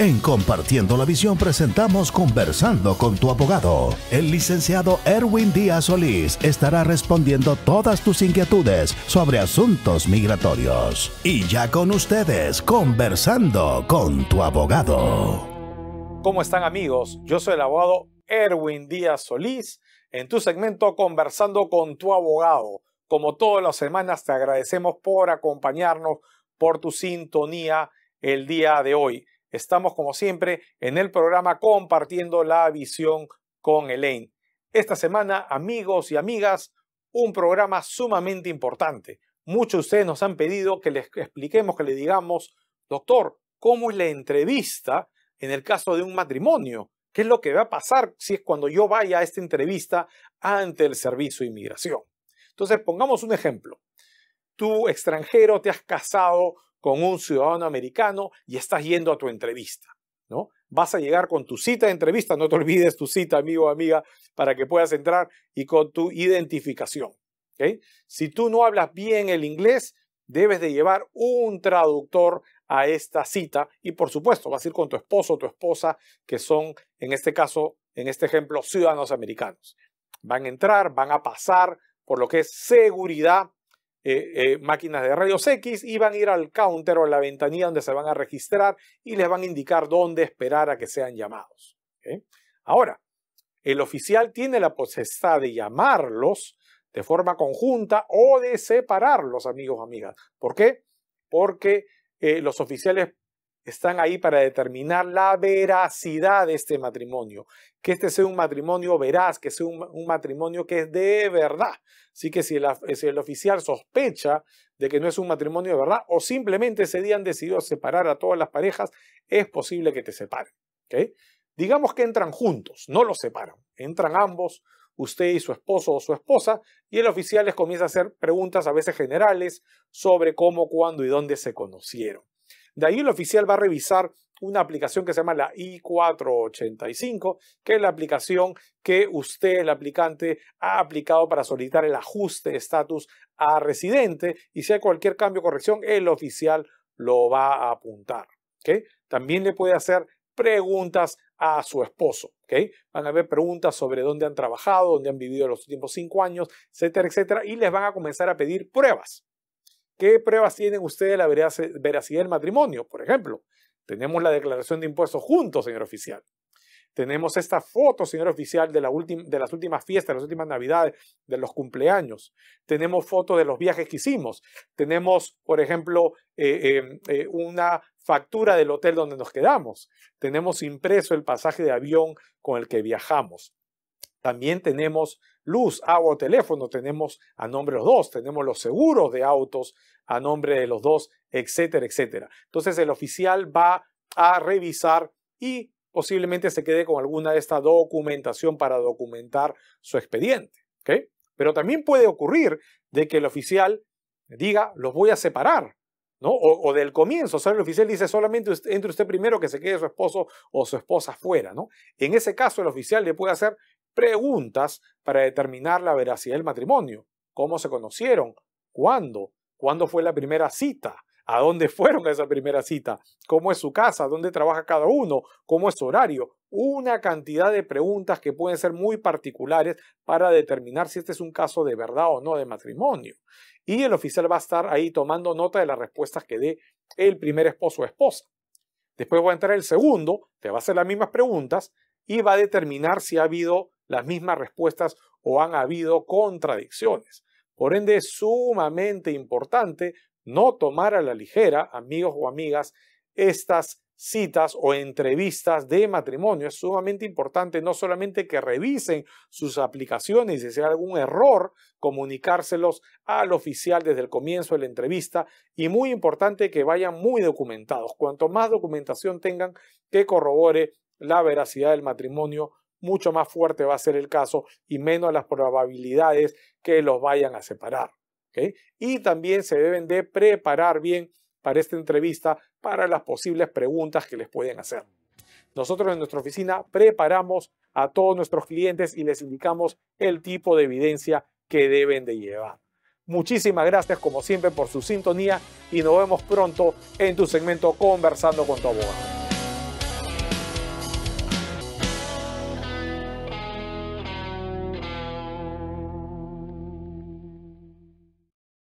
En Compartiendo la Visión presentamos Conversando con tu abogado. El licenciado Erwin Díaz Solís estará respondiendo todas tus inquietudes sobre asuntos migratorios. Y ya con ustedes, Conversando con tu abogado. ¿Cómo están amigos? Yo soy el abogado Erwin Díaz Solís en tu segmento Conversando con tu abogado. Como todas las semanas, te agradecemos por acompañarnos, por tu sintonía el día de hoy. Estamos como siempre en el programa compartiendo la visión con Elaine. Esta semana, amigos y amigas, un programa sumamente importante. Muchos de ustedes nos han pedido que les expliquemos, que le digamos, doctor, ¿cómo es la entrevista en el caso de un matrimonio? ¿Qué es lo que va a pasar si es cuando yo vaya a esta entrevista ante el Servicio de Inmigración? Entonces, pongamos un ejemplo. Tú, extranjero, te has casado con un ciudadano americano y estás yendo a tu entrevista, ¿no? Vas a llegar con tu cita de entrevista, no te olvides tu cita, amigo o amiga, para que puedas entrar y con tu identificación. Si tú no hablas bien el inglés, debes de llevar un traductor a esta cita y por supuesto vas a ir con tu esposo o tu esposa, que son, en este caso, en este ejemplo, ciudadanos americanos. Van a entrar, van a pasar por lo que es seguridad eh, eh, máquinas de rayos X y van a ir al counter o a la ventanilla donde se van a registrar y les van a indicar dónde esperar a que sean llamados. Ahora, el oficial tiene la posibilidad de llamarlos de forma conjunta o de separarlos, amigos, amigas. ¿Por qué? Porque eh, los oficiales están ahí para determinar la veracidad de este matrimonio, que este sea un matrimonio veraz, que sea un, matrimonio que es de verdad. Así que si el, oficial sospecha de que no es un matrimonio de verdad o simplemente ese día han decidido separar a todas las parejas, es posible que te separen. Digamos que entran juntos, no los separan, entran ambos usted y su esposo o su esposa, y el oficial les comienza a hacer preguntas a veces generales sobre cómo, cuándo y dónde se conocieron. De ahí el oficial va a revisar una aplicación que se llama la I485, que es la aplicación que usted, el aplicante, ha aplicado para solicitar el ajuste de estatus a residente y si hay cualquier cambio o corrección, el oficial lo va a apuntar. También le puede hacer preguntas a su esposo. Van a haber preguntas sobre dónde han trabajado, dónde han vivido los últimos cinco años, etcétera, etcétera, y les van a comenzar a pedir pruebas. ¿Qué pruebas tienen ustedes de la veracidad del matrimonio? Por ejemplo, tenemos la declaración de impuestos juntos, señor oficial. Tenemos esta foto, señor oficial, de, las últimas fiestas, de las últimas navidades, de los cumpleaños. Tenemos fotos de los viajes que hicimos. Tenemos, por ejemplo, eh, em, eh, una factura del hotel donde nos quedamos. Tenemos impreso el pasaje de avión con el que viajamos. También tenemos luz, agua teléfono, tenemos a nombre de los dos, tenemos los seguros de autos a nombre de los dos, etcétera, etcétera. Entonces el oficial va a revisar y posiblemente se quede con alguna de esta documentación para documentar su expediente. Pero también puede ocurrir de que el oficial diga, los voy a separar, ¿no? O, del comienzo, o sea, el oficial dice solamente entre usted primero que se quede su esposo o su esposa fuera, ¿no? En ese caso, el oficial le puede hacer preguntas para determinar la veracidad del matrimonio. ¿Cómo se conocieron? ¿Cuándo? ¿Cuándo fue la primera cita? ¿A dónde fueron a esa primera cita? ¿Cómo es su casa? ¿Dónde trabaja cada uno? ¿Cómo es su horario? Una cantidad de preguntas que pueden ser muy particulares para determinar si este es un caso de verdad o no de matrimonio. Y el oficial va a estar ahí tomando nota de las respuestas que dé el primer esposo o esposa. Después va a entrar el segundo, te va a hacer las mismas preguntas y va a determinar si ha habido las mismas respuestas o han habido contradicciones. Por ende, es sumamente importante no tomar a la ligera, amigos o amigas, estas citas o entrevistas de matrimonio. Es sumamente importante no solamente que revisen sus aplicaciones y si hay algún error, comunicárselos al oficial desde el comienzo de la entrevista y muy importante que vayan muy documentados. Cuanto más documentación tengan que corrobore la veracidad del matrimonio, mucho más fuerte va a ser el caso y menos las probabilidades que los vayan a separar. Y también se deben de preparar bien para esta entrevista, para las posibles preguntas que les pueden hacer. Nosotros en nuestra oficina preparamos a todos nuestros clientes y les indicamos el tipo de evidencia que deben de llevar. Muchísimas gracias como siempre por su sintonía y nos vemos pronto en tu segmento Conversando con tu abogado.